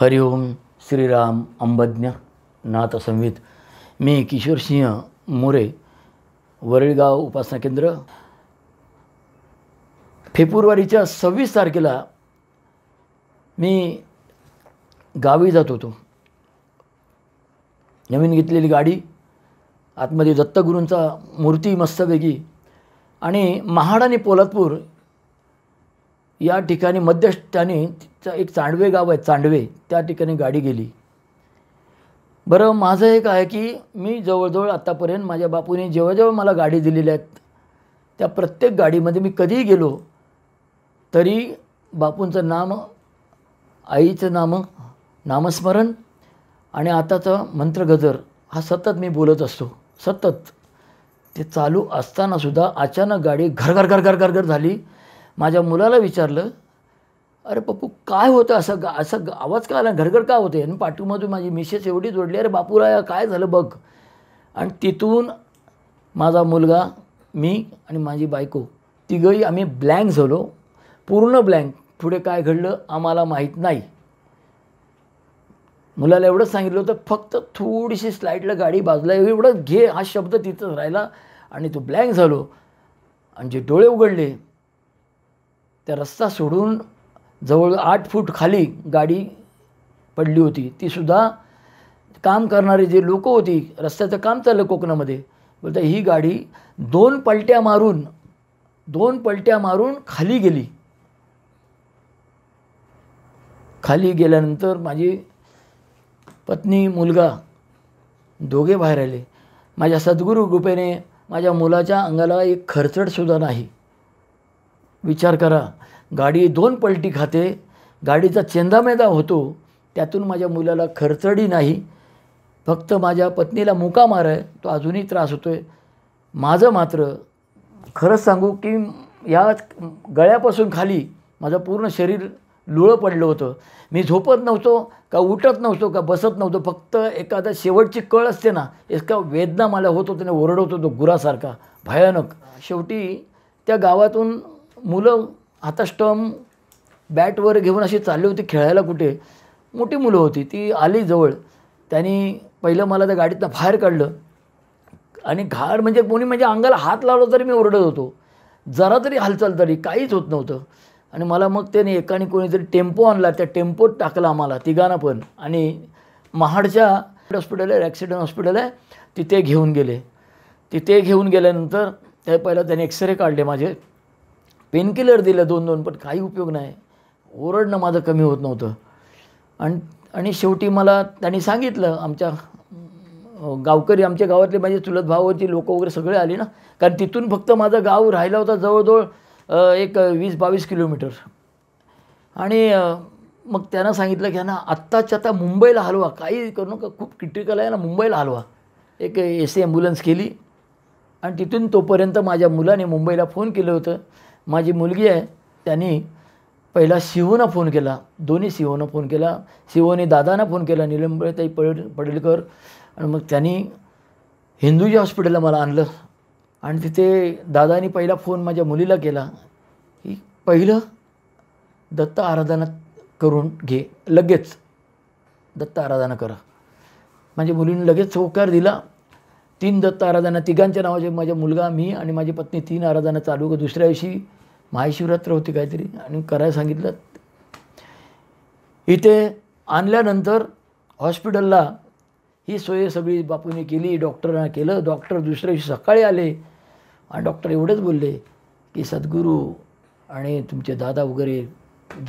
हरिओम श्रीराम अंबज्ञ नाथसंवित मी किशोर सिंह मोरे वरळगाव उपासना केंद्र फेब्रुवारीच्या सव्वीस तारखेला मी गावी जात होतो नवीन घेतलेली गाडी आतमध्ये दत्तगुरूंचा मूर्ती मस्तपैकी आणि महाड आणि पोलादपूर या ठिकाणी मध्यस्थाने एक चांडवे गाव आहे चांडवे त्या ठिकाणी गाडी गेली बरं माझं एक आहे की मी जवळजवळ आत्तापर्यंत माझ्या बापूने जेव्हा मला गाडी दिलेल्या आहेत त्या प्रत्येक गाडीमध्ये मी कधीही गेलो तरी बापूंचं नाम आईचं नाम नामस्मरण आणि आताचं मंत्रगजर हा सतत मी बोलत असतो सतत ते चालू असतानासुद्धा अचानक गाडी घर घर घर घर झाली माझ्या मुलाला विचारलं अरे पप्पू काय होतं असं गा असं आवाज का आला घरघर का होते आणि पाठीमधून माझी मिसेस एवढी जोडली अरे बापूला काय झालं बघ आणि तिथून माझा मुलगा मी आणि माझी बायको तिघंही आम्ही ब्लँक झालो पूर्ण ब्लँक पुढे काय घडलं आम्हाला माहीत नाही मुलाला एवढंच सांगितलं होतं फक्त थोडीशी स्लाईडला गाडी बाजला एवढं घे हा शब्द तिथंच राहिला आणि तो ब्लँक झालो आणि जे डोळे उघडले त्या रस्ता सोडून जवळ आठ फूट खाली गाडी पडली होती तीसुद्धा काम करणारे जे लोक होती रस्त्याचं काम चाललं कोकणामध्ये बोलतं ही गाडी दोन पलट्या मारून दोन पलट्या मारून खाली गेली खाली गेल्यानंतर माझी पत्नी मुलगा दोघे बाहेर आले माझ्या सद्गुरू कृपेने माझ्या मुलाच्या अंगाला एक खरचडसुद्धा नाही विचार करा गाडी दोन पलटी खाते गाडीचा चेंदामेदा होतो त्यातून माझ्या मुलाला खरचडी नाही फक्त माझ्या पत्नीला मुका मार आहे तो अजूनही त्रास होतो आहे माझं मात्र खरंच सांगू की या गळ्यापासून खाली माझं पूर्ण शरीर लुळं पडलं होतं मी झोपत नव्हतो का उठत नव्हतो का बसत नव्हतो फक्त एखादा शेवटची कळ असते ना इतका वेदना मला होत होती ना ओरडत होतो गुरासारखा भयानक शेवटी त्या गावातून मुलं आता स्टम बॅटवर घेऊन अशी चालली होती खेळायला कुठे मोठी मुलं होती ती आली जवळ त्यांनी पहिलं मला त्या गाडीतनं बाहेर काढलं आणि घाड म्हणजे कोणी म्हणजे अंगाला हात लावला तरी मी ओरडत होतो जरा तरी हालचाल तरी काहीच होत नव्हतं आणि मला मग त्याने एकाने कोणीतरी टेम्पो आणला त्या टेम्पोत टाकला आम्हाला तिघांना पण आणि महाडच्या हॉस्पिटल आहे ॲक्सिडेंट हॉस्पिटल आहे तिथे घेऊन गेले तिथे घेऊन गेल्यानंतर ते पहिला त्याने एक्सरे काढले माझे पेनकिलर दिलं दोन दोन पण काही उपयोग नाही ओरडणं माझं कमी होत नव्हतं आणि आणि शेवटी मला त्यांनी सांगितलं आमच्या गावकरी आमच्या गावातले माझे चुलत भावाची लोक वगैरे सगळे आले ना कारण तिथून फक्त माझं गाव राहिला होता जवळजवळ एक वीस बावीस किलोमीटर आणि मग त्यांना सांगितलं की ना आत्ताच्या आता मुंबईला हलवा काही करू नका खूप क्रिटिकल आहे ना मुंबईला हलवा एक ए सी ॲम्ब्युलन्स केली आणि तिथून तोपर्यंत माझ्या मुलाने मुंबईला फोन केलं होतं माझी मुलगी आहे त्यांनी पहिला शिवोना फोन केला दोन्ही शिवोना फोन केला शिवोने दादांना फोन केला ताई पड पडेलकर आणि मग त्यांनी हिंदूजी हॉस्पिटलला मला आणलं आणि तिथे दादानी पहिला फोन माझ्या मुलीला केला की पहिलं दत्त आराधना करून घे लगेच दत्त आराधना करा माझ्या मुलीने लगेच होकार दिला तीन दत्त आराधना तिघांच्या नावाचे माझ्या मुलगा मी आणि माझी पत्नी तीन आराधना चालू दुसऱ्या दिवशी महाशिवरात्र होती काहीतरी आणि करायला सांगितलं इथे आणल्यानंतर हॉस्पिटलला ही सोय सगळी बापूने केली डॉक्टरांना केलं डॉक्टर दुसऱ्या दिवशी सकाळी आले आणि डॉक्टर एवढेच बोलले की सद्गुरू आणि तुमचे दादा वगैरे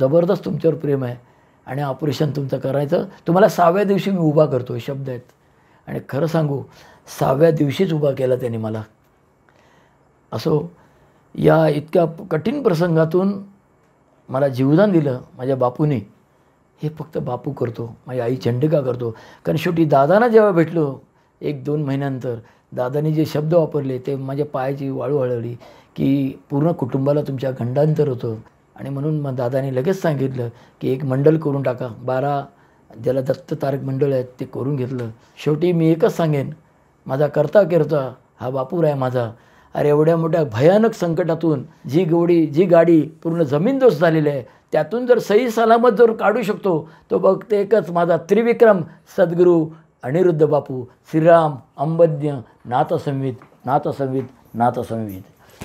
जबरदस्त तुमच्यावर प्रेम आहे आणि ऑपरेशन तुमचं करायचं तुम्हाला सहाव्या दिवशी मी उभा करतो हे शब्द आहेत आणि खरं सांगू सहाव्या दिवशीच उभा केला त्याने मला असो या इतक्या कठीण प्रसंगातून मला जीवदान दिलं माझ्या बापूने हे फक्त बापू करतो माझी आई चंडिका करतो कारण शेवटी दादांना जेव्हा भेटलो एक दोन महिन्यानंतर दादाने जे शब्द वापरले ते माझ्या पायाची वाळू हळवली की पूर्ण कुटुंबाला तुमच्या गंडांतर होतं आणि म्हणून मग दादाने लगेच सांगितलं की एक मंडल करून टाका बारा ज्याला दत्त तारक मंडळ आहेत ते करून घेतलं शेवटी मी एकच सांगेन माझा करता करता हा बापूर आहे माझा अरे एवढ्या मोठ्या भयानक संकटातून जी गोडी जी गाडी पूर्ण जमीनदोस्त झालेली आहे त्यातून जर सही सलामत जर काढू शकतो तो बघते एकच माझा त्रिविक्रम सद्गुरू अनिरुद्ध बापू श्रीराम अंबज्ञ नाथसंवित नाथसंवित नाथसंवित